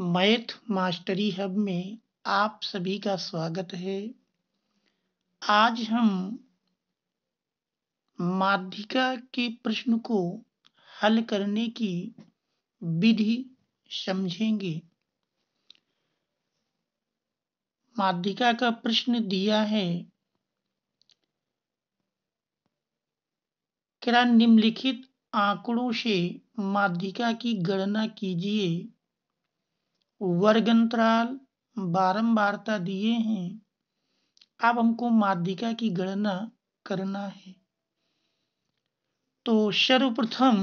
math mastery hub में आप सभी का स्वागत है आज हम माध्यिका के प्रश्न को हल करने की विधि समझेंगे माध्यिका का प्रश्न दिया है क्या निम्नलिखित आंकड़ों से माध्यिका की गणना कीजिए वर्ग अंतराल बारंबारता दिए हैं अब हमको माध्यिका की गणना करना है तो सर्वप्रथम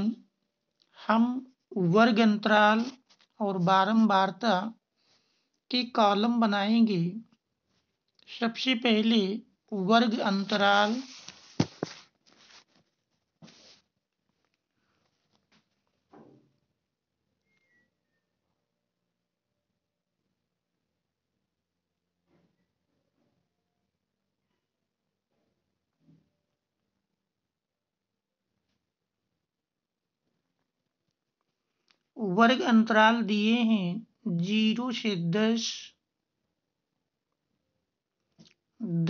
हम वर्ग अंतराल और बारंबारता के कॉलम बनाएंगे सबसे पहले वर्ग अंतराल वर्ग अंतराल दिए हैं जीरो से दस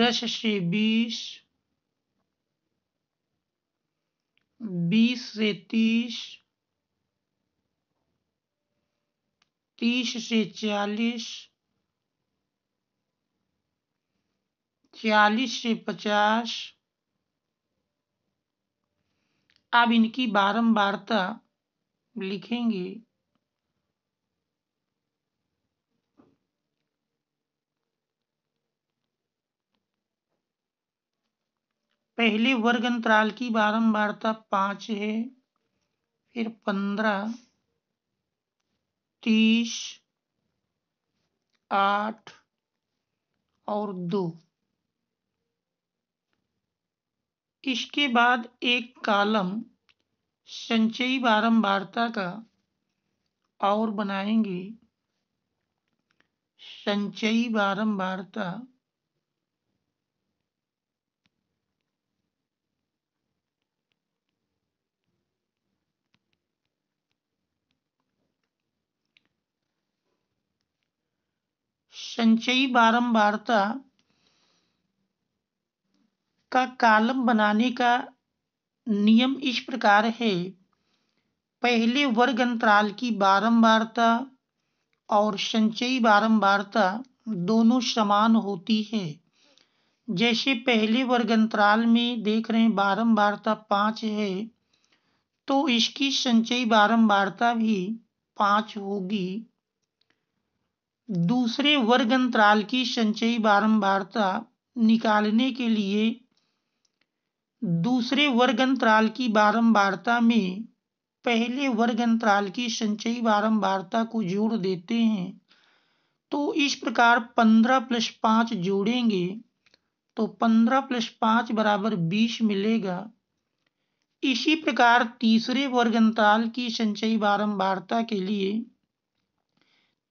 दस से बीस बीस से तीस तीस से चालीस चालीस से पचास अब इनकी बारंबारता लिखेंगे पहले वर्ग अंतराल की बारंबारता पांच है फिर पंद्रह तीस आठ और दो इसके बाद एक कालम संचयी बारंबारता का और बनाएंगे संचयी बारंबारता संचयी बारंबारता का कालम बनाने का नियम इस प्रकार है पहले वर्ग अंतराल की बारंबारता और संचयी बारंबारता दोनों समान होती है जैसे पहले वर्ग अंतराल में देख रहे हैं बारंबारता पाँच है तो इसकी संचयी बारंबारता भी पाँच होगी दूसरे वर्ग अंतराल की संचयी बारंबारता निकालने के लिए दूसरे वर्ग अंतराल की बारंबारता में पहले वर्ग अंतराल की संचयी बारंबारता को जोड़ देते हैं तो इस प्रकार पंद्रह प्लस पाँच जोड़ेंगे तो पंद्रह प्लस पाँच बराबर बीस मिलेगा इसी प्रकार तीसरे वर्ग अंतराल की संचयी बारंबारता के लिए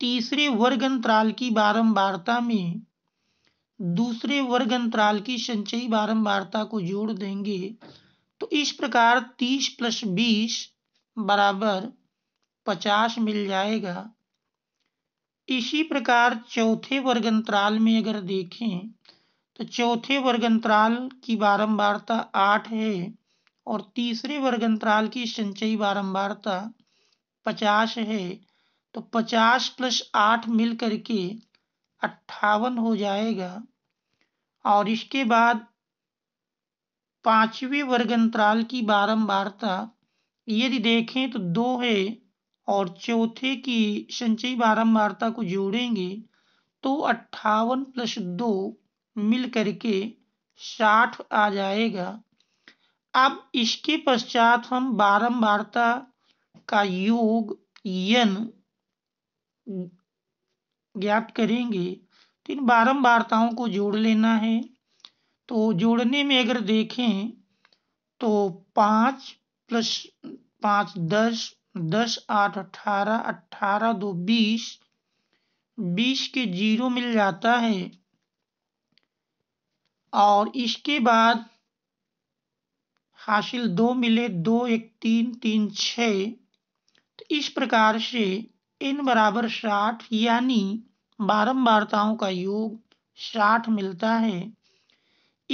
तीसरे वर्ग अंतराल की बारंबारता में दूसरे वर्ग अंतराल की संचयी बारंबारता को जोड़ देंगे तो इस प्रकार 30 प्लस बीस बराबर 50 मिल जाएगा इसी प्रकार चौथे वर्ग अंतराल में अगर देखें तो चौथे वर्ग अंतराल की बारंबारता आठ है और तीसरे वर्ग अंतराल की संचयी बारंबारता पचास है तो पचास प्लस आठ मिल करके अट्ठावन हो जाएगा और इसके बाद पांचवें वर्ग अंतराल की बारंबारता यदि देखें तो दो है और चौथे की संचयी बारंबारता को जोड़ेंगे तो अट्ठावन प्लस दो मिल करके साठ आ जाएगा अब इसके पश्चात हम बारंबारता का योग यन ज्ञात करेंगे तो इन बारंबारताओं को जोड़ लेना है तो जोड़ने में अगर देखें तो पाँच प्लस पाँच दस दस आठ अठारह अट्ठारह दो बीस बीस के जीरो मिल जाता है और इसके बाद हासिल दो मिले दो एक तीन तीन छ तो इस प्रकार से इन बराबर साठ यानी बारंबारताओं का योग साठ मिलता है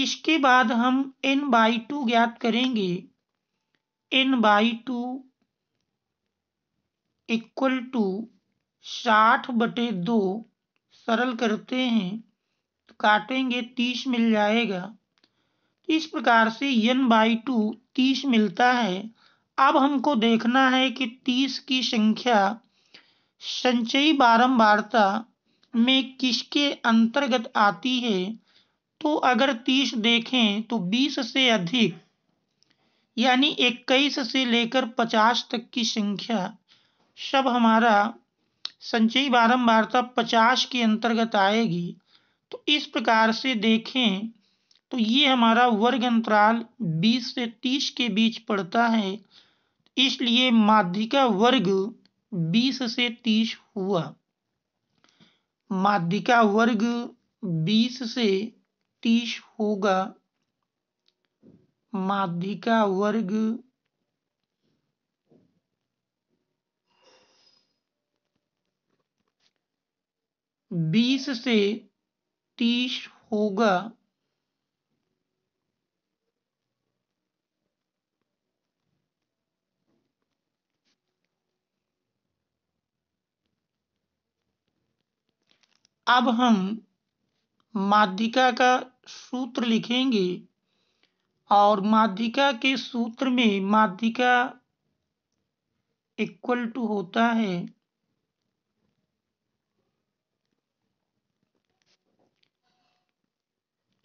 इसके बाद हम एन बाई टू ज्ञात करेंगे N by two equal to साठ बटे दो सरल करते हैं तो काटेंगे तीस मिल जाएगा इस प्रकार से एन बाई टू तीस मिलता है अब हमको देखना है कि तीस की संख्या संचयी बारंबारता में किसके अंतर्गत आती है तो अगर तीस देखें तो बीस से अधिक यानी इक्कीस से लेकर पचास तक की संख्या सब हमारा संचयी बारंबारता पचास के अंतर्गत आएगी तो इस प्रकार से देखें तो ये हमारा वर्ग अंतराल बीस से तीस के बीच पड़ता है इसलिए माध्यिका वर्ग बीस से तीस हुआ माध्यिका वर्ग बीस से तीस होगा माध्यिका वर्ग बीस से तीस होगा अब हम माध्यिका का सूत्र लिखेंगे और माध्यिका के सूत्र में माध्यिका इक्वल टू होता है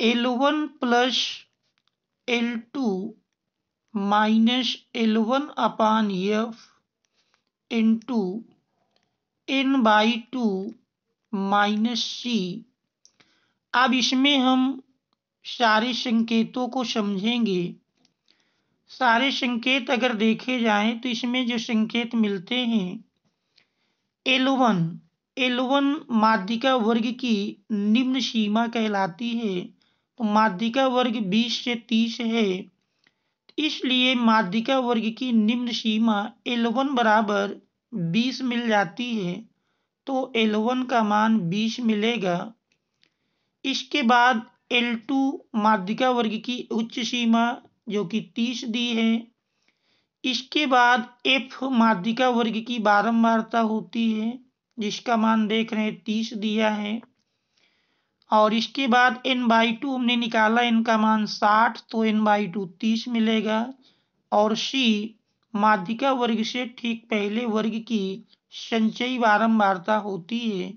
L one plus L two minus L one upon F two N by two minus C अब इसमें हम सारे संकेतों को समझेंगे सारे संकेत अगर देखे जाएं तो इसमें जो संकेत मिलते हैं एलोवन एलोवन माध्यिका वर्ग की निम्न सीमा कहलाती है तो माध्यिका वर्ग 20 से 30 है इसलिए माध्यिका वर्ग की निम्न सीमा एलोवन बराबर 20 मिल जाती है तो L1 का मान 20 मिलेगा इसके बाद L2 माध्यिका वर्ग की उच्च सीमा जो कि 30 दी है इसके बाद F माध्यिका वर्ग की बारंबारता होती है जिसका मान देख रहे हैं 30 दिया है और इसके बाद n बाई टू हमने निकाला इनका मान 60 तो n बाई टू तीस मिलेगा और c माध्यिका वर्ग से ठीक पहले वर्ग की संचयी बारंबारता होती है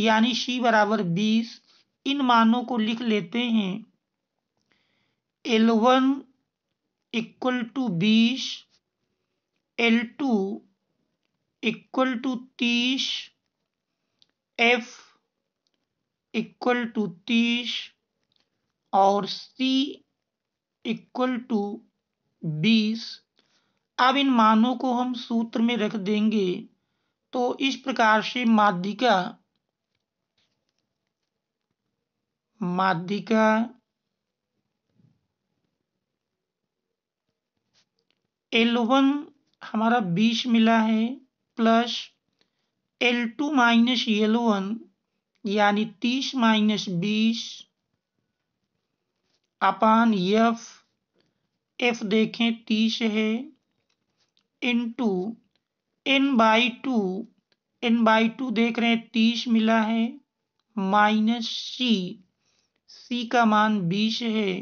यानी सी बराबर बीस इन मानों को लिख लेते हैं एल वन इक्वल टू बीस एल टू इक्वल टू तीस एफ इक्वल टू तीस और सी इक्वल टू बीस अब इन मानों को हम सूत्र में रख देंगे तो इस प्रकार से माध्यिका माध्यिका एलवन हमारा बीस मिला है plus L two minus L one यानी तीस माइनस बीस अपान एफ एफ देखें तीस है into N by two N by two देख रहे हैं तीस मिला है माइनस सी सी का मान बीस है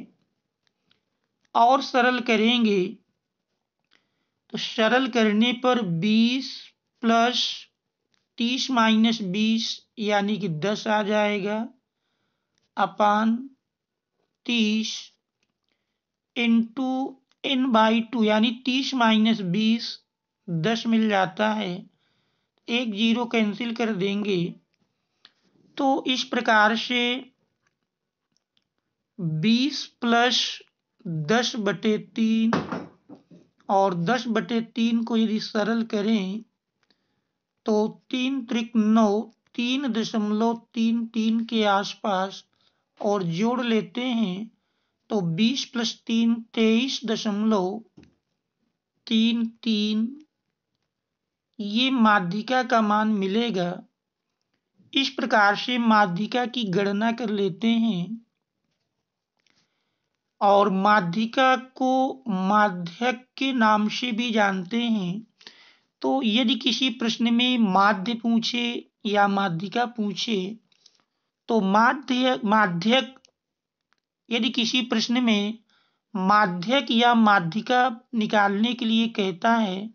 और सरल करेंगे तो सरल करने पर बीस प्लस तीस माइनस बीस यानी कि दस आ जाएगा अपान तीस इंटू एन बाई टू यानी तीस माइनस बीस दस मिल जाता है एक जीरो कैंसिल कर देंगे तो इस प्रकार से बीस प्लस दस बटे तीन और दस बटे तीन को यदि सरल करें तो तीन त्रिक नौ तीन दशमलव तीन तीन के आसपास और जोड़ लेते हैं तो बीस प्लस तीन तेईस दशमलव तीन तीन ये माध्यिका का मान मिलेगा इस प्रकार से माध्यिका की गणना कर लेते हैं और माध्यिका को माध्यक के नाम से भी जानते हैं तो यदि किसी प्रश्न में माध्य पूछे या माध्यिका पूछे तो माध्य माध्यक यदि किसी प्रश्न में माध्यक या माध्यिका निकालने के लिए कहता है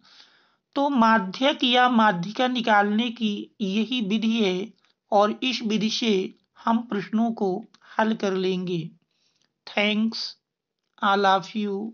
तो माध्यक या माध्यिका निकालने की यही विधि है और इस विधि से हम प्रश्नों को हल कर लेंगे थैंक्स आई लव यू